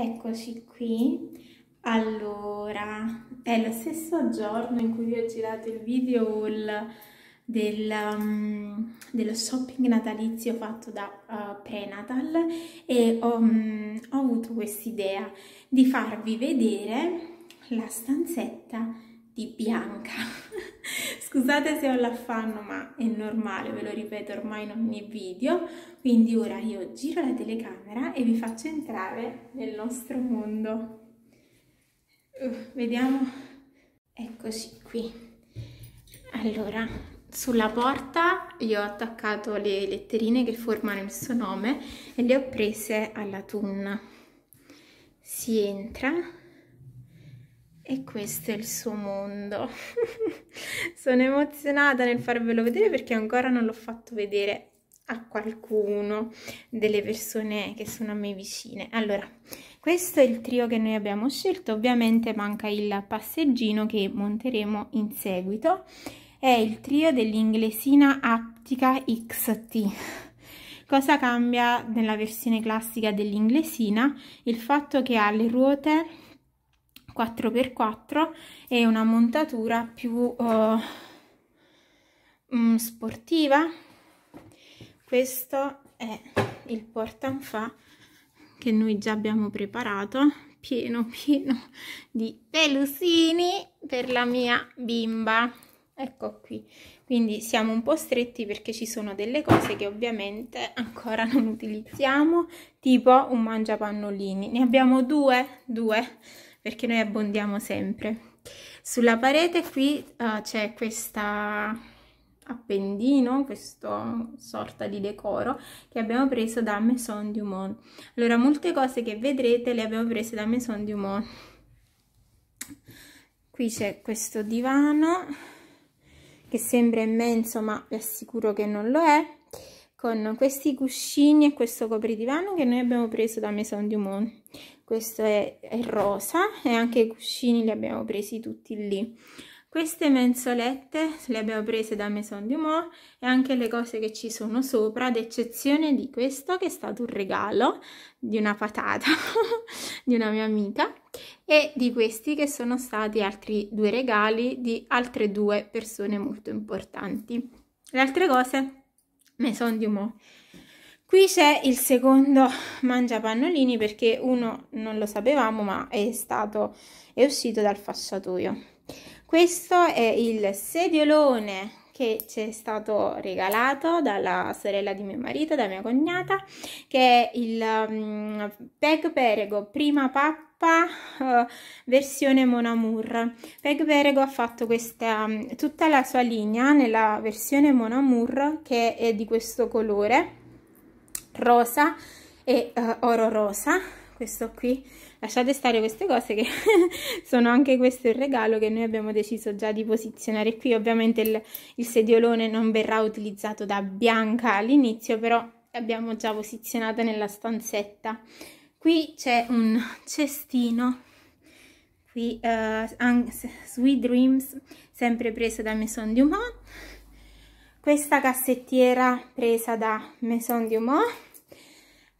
Eccoci qui. Allora, è lo stesso giorno in cui vi ho girato il video haul del, um, dello shopping natalizio fatto da uh, Prenatal e ho, um, ho avuto quest'idea di farvi vedere la stanzetta di Bianca. Scusate se ho l'affanno, ma è normale, ve lo ripeto ormai in ogni video. Quindi ora io giro la telecamera e vi faccio entrare nel nostro mondo. Uh, vediamo. Eccoci qui. Allora, sulla porta io ho attaccato le letterine che formano il suo nome e le ho prese alla tunna. Si entra e questo è il suo mondo. Sono emozionata nel farvelo vedere perché ancora non l'ho fatto vedere a qualcuno delle persone che sono a me vicine. Allora, questo è il trio che noi abbiamo scelto. Ovviamente manca il passeggino che monteremo in seguito. È il trio dell'inglesina Aptica XT. Cosa cambia nella versione classica dell'inglesina? Il fatto che ha le ruote 4x4 e una montatura più eh, mm, sportiva. Questo è il portanfà che noi già abbiamo preparato, pieno pieno di pelusini per la mia bimba. Ecco qui, quindi siamo un po' stretti perché ci sono delle cose che ovviamente ancora non utilizziamo, tipo un mangiapannolini. Ne abbiamo due, due, perché noi abbondiamo sempre. Sulla parete qui uh, c'è questa appendino, questo sorta di decoro che abbiamo preso da Maison du Monde. Allora, molte cose che vedrete le abbiamo prese da Maison du Monde. Qui c'è questo divano che sembra immenso, ma vi assicuro che non lo è, con questi cuscini e questo copridivano che noi abbiamo preso da Maison du Monde questo è, è rosa e anche i cuscini li abbiamo presi tutti lì. Queste mensolette le abbiamo prese da Maison du More e anche le cose che ci sono sopra, ad eccezione di questo che è stato un regalo di una patata di una mia amica e di questi che sono stati altri due regali di altre due persone molto importanti. Le altre cose Maison du More. Qui c'è il secondo mangiapannolini perché uno non lo sapevamo ma è stato, è uscito dal fasciatoio. Questo è il sediolone che ci è stato regalato dalla sorella di mio marito, da mia cognata, che è il um, Peg Perego prima pappa uh, versione Monamour. Peg Perego ha fatto questa, mm, tutta la sua linea nella versione Monamour che è di questo colore rosa e uh, oro rosa questo qui lasciate stare queste cose che sono anche questo il regalo che noi abbiamo deciso già di posizionare qui ovviamente il, il sediolone non verrà utilizzato da bianca all'inizio però l'abbiamo già posizionato nella stanzetta qui c'è un cestino qui uh, Sweet Dreams sempre preso da Maison Dumont questa cassettiera presa da Maison Dumont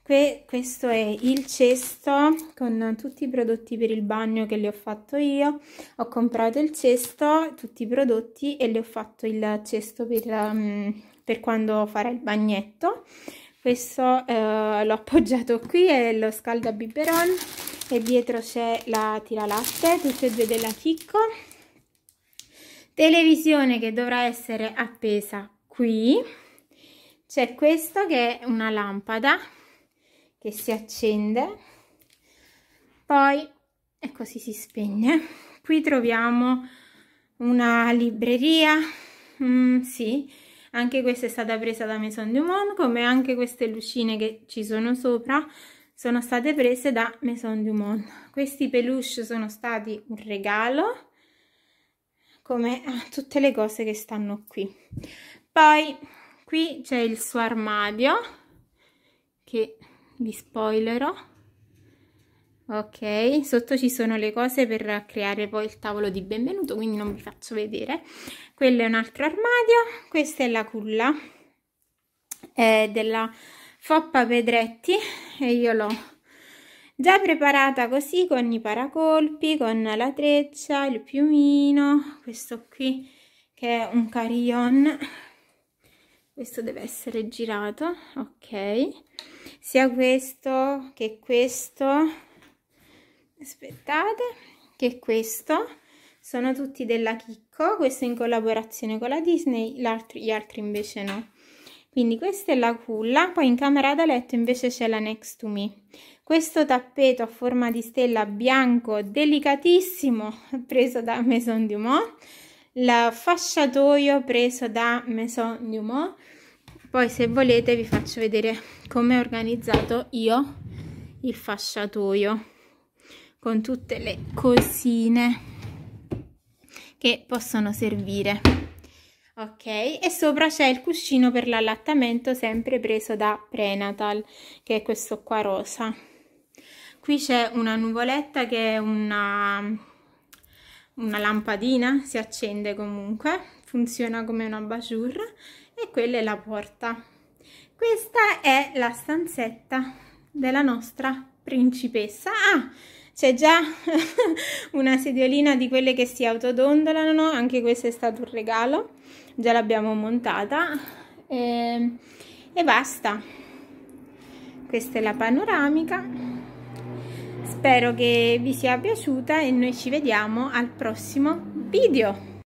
Que questo è il cesto con tutti i prodotti per il bagno che le ho fatto io. Ho comprato il cesto, tutti i prodotti e le ho fatto il cesto per, um, per quando farà il bagnetto. Questo eh, l'ho appoggiato qui, è lo scaldabiberon e dietro c'è la tira latte tutte e due della Chicco. Televisione che dovrà essere appesa qui. C'è questo che è una lampada che si accende poi e così si spegne qui troviamo una libreria mm, sì anche questa è stata presa da Maison du Monde, come anche queste lucine che ci sono sopra sono state prese da Maison du Monde. questi peluche sono stati un regalo come tutte le cose che stanno qui poi qui c'è il suo armadio che vi spoilerò ok sotto ci sono le cose per creare poi il tavolo di benvenuto quindi non vi faccio vedere quello è un altro armadio questa è la culla è della foppa pedretti e io l'ho già preparata così con i paracolpi con la treccia il piumino questo qui che è un carillon questo deve essere girato ok sia questo che questo aspettate che questo sono tutti della Chicco questo in collaborazione con la Disney altro, gli altri invece no quindi questa è la culla poi in camera da letto invece c'è la Next to Me questo tappeto a forma di stella bianco delicatissimo preso da Maison Dumont la fasciatoio preso da Maison Dumont poi se volete vi faccio vedere come ho organizzato io il fasciatoio con tutte le cosine che possono servire ok e sopra c'è il cuscino per l'allattamento sempre preso da prenatal che è questo qua rosa qui c'è una nuvoletta che è una una lampadina si accende comunque funziona come una bajour e quella è la porta questa è la stanzetta della nostra principessa ah c'è già una sediolina di quelle che si autodondolano anche questo è stato un regalo già l'abbiamo montata e, ehm, e basta questa è la panoramica spero che vi sia piaciuta e noi ci vediamo al prossimo video